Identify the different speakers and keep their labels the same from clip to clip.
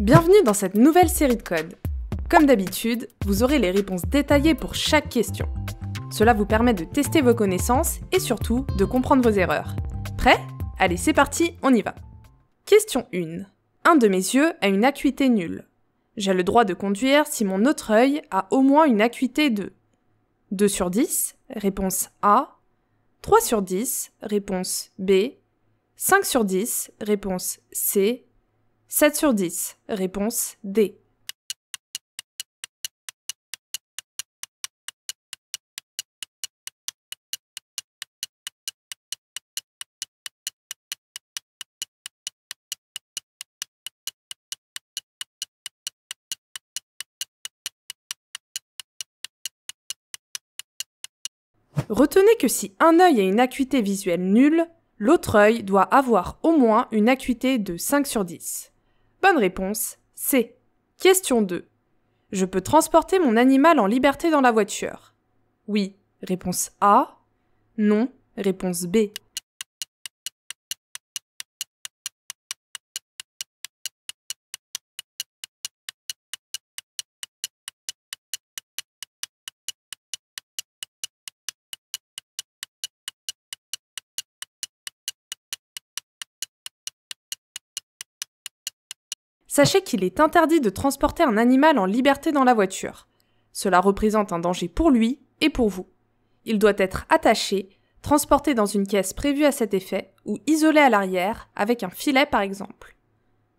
Speaker 1: Bienvenue dans cette nouvelle série de codes. Comme d'habitude, vous aurez les réponses détaillées pour chaque question. Cela vous permet de tester vos connaissances et surtout de comprendre vos erreurs. Prêt Allez, c'est parti, on y va. Question 1. Un de mes yeux a une acuité nulle. J'ai le droit de conduire si mon autre œil a au moins une acuité de 2 sur 10, réponse A. 3 sur 10, réponse B. 5 sur 10, réponse C. 7 sur 10.
Speaker 2: Réponse D. Retenez que si un œil a une acuité visuelle nulle,
Speaker 1: l'autre œil doit avoir au moins une acuité de 5 sur 10. Bonne réponse, C. Question 2. Je peux transporter mon animal en liberté dans la voiture
Speaker 2: Oui. Réponse A. Non. Réponse B. sachez
Speaker 1: qu'il est interdit de transporter un animal en liberté dans la voiture. Cela représente un danger pour lui et pour vous. Il doit être attaché, transporté dans une caisse prévue à cet effet ou isolé à l'arrière avec un filet par exemple.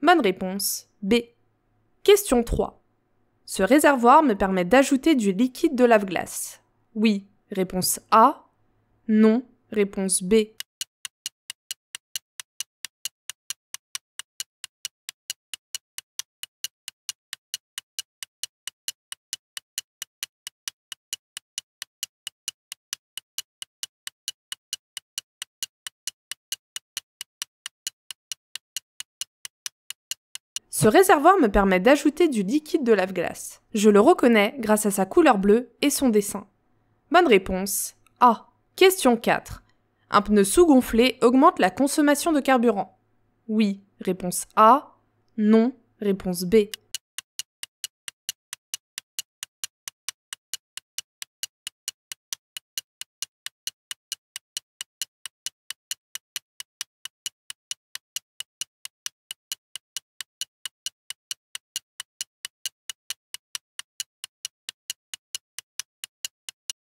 Speaker 1: Bonne réponse B. Question 3. Ce réservoir me permet d'ajouter du liquide de lave-glace.
Speaker 2: Oui, réponse A. Non, réponse B. Ce réservoir
Speaker 1: me permet d'ajouter du liquide de lave-glace. Je le reconnais grâce à sa couleur bleue et son dessin. Bonne réponse. A. Ah, question 4. Un pneu sous-gonflé augmente la consommation de carburant. Oui, réponse A. Non, réponse B.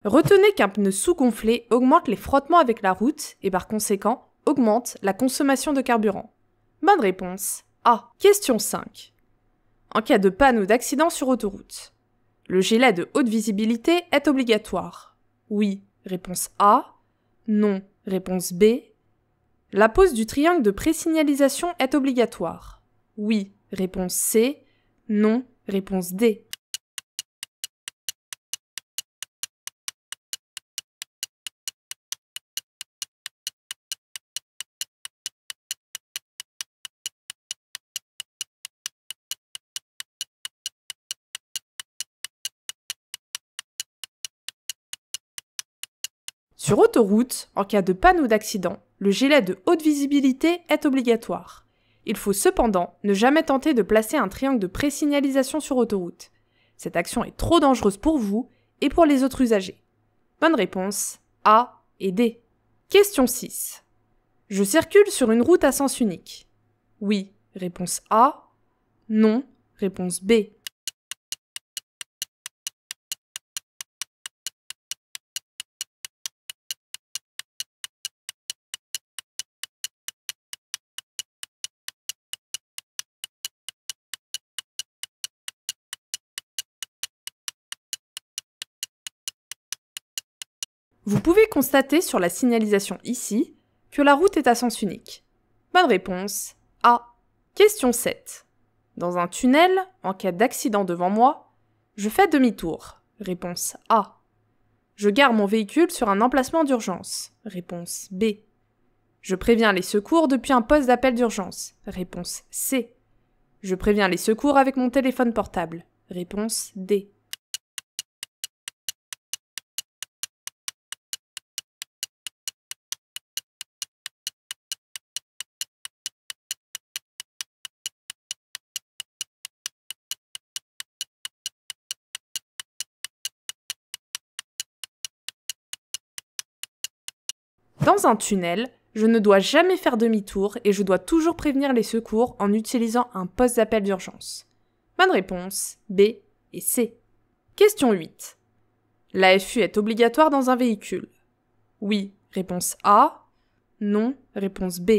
Speaker 1: Retenez qu'un pneu sous-gonflé augmente les frottements avec la route et par conséquent augmente la consommation de carburant. Bonne réponse. A. Question 5. En cas de panne ou d'accident sur autoroute, le gilet de haute visibilité est obligatoire. Oui. Réponse A. Non. Réponse B. La pose du triangle de présignalisation est obligatoire. Oui. Réponse
Speaker 2: C. Non. Réponse D. Sur autoroute, en cas de panne ou d'accident, le gilet
Speaker 1: de haute visibilité est obligatoire. Il faut cependant ne jamais tenter de placer un triangle de présignalisation sur autoroute. Cette action est trop dangereuse pour vous et pour les autres usagers. Bonne réponse A et D. Question 6. Je circule sur une route à sens unique. Oui, réponse A. Non,
Speaker 2: réponse B. Vous pouvez constater sur la signalisation ici que la route
Speaker 1: est à sens unique. Bonne réponse A. Question 7. Dans un tunnel, en cas d'accident devant moi, je fais demi-tour. Réponse A. Je gare mon véhicule sur un emplacement d'urgence. Réponse B. Je préviens les secours depuis un poste d'appel d'urgence. Réponse C. Je préviens les
Speaker 2: secours avec mon téléphone portable. Réponse D. Dans un tunnel, je ne
Speaker 1: dois jamais faire demi-tour et je dois toujours prévenir les secours en utilisant un poste d'appel d'urgence. Bonne réponse, B et C. Question 8. L'AFU est obligatoire dans un véhicule Oui, réponse A. Non,
Speaker 2: réponse B.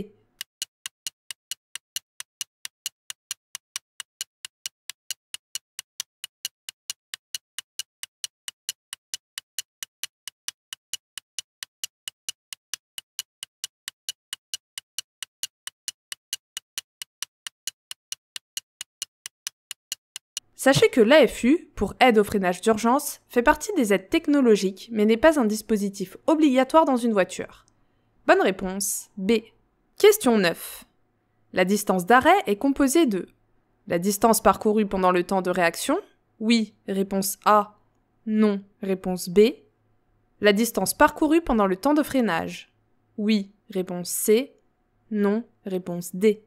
Speaker 2: Sachez que l'AFU, pour aide au freinage d'urgence, fait partie des aides
Speaker 1: technologiques mais n'est pas un dispositif obligatoire dans une voiture. Bonne réponse B. Question 9. La distance d'arrêt est composée de la distance parcourue pendant le temps de réaction Oui, réponse A. Non, réponse B. La distance parcourue pendant le temps de freinage Oui, réponse C.
Speaker 2: Non, réponse D.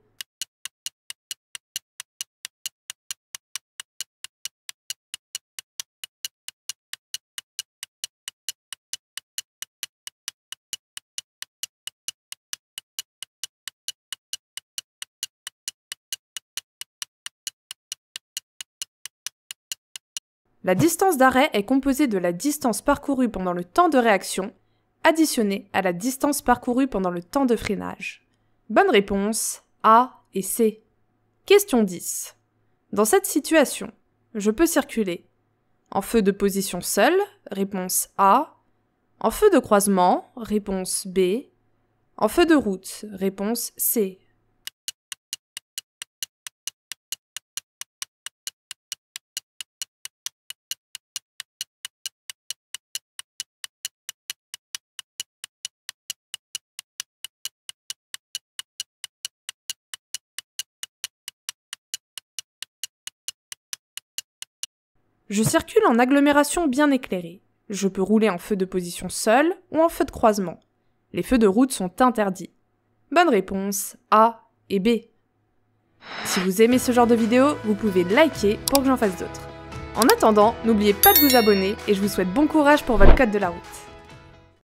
Speaker 2: La distance d'arrêt est composée de la distance
Speaker 1: parcourue pendant le temps de réaction, additionnée à la distance parcourue pendant le temps de freinage. Bonne réponse A et C. Question 10. Dans cette situation, je peux circuler en feu de position seule réponse A, en feu de croisement, réponse B, en feu de route,
Speaker 2: réponse C. Je circule en agglomération bien éclairée. Je
Speaker 1: peux rouler en feu de position seul ou en feu de croisement. Les feux de route sont interdits. Bonne réponse A et B. Si vous aimez ce genre de vidéo, vous pouvez liker pour que j'en fasse d'autres. En attendant, n'oubliez pas de vous abonner et je vous souhaite bon courage pour votre code de la route.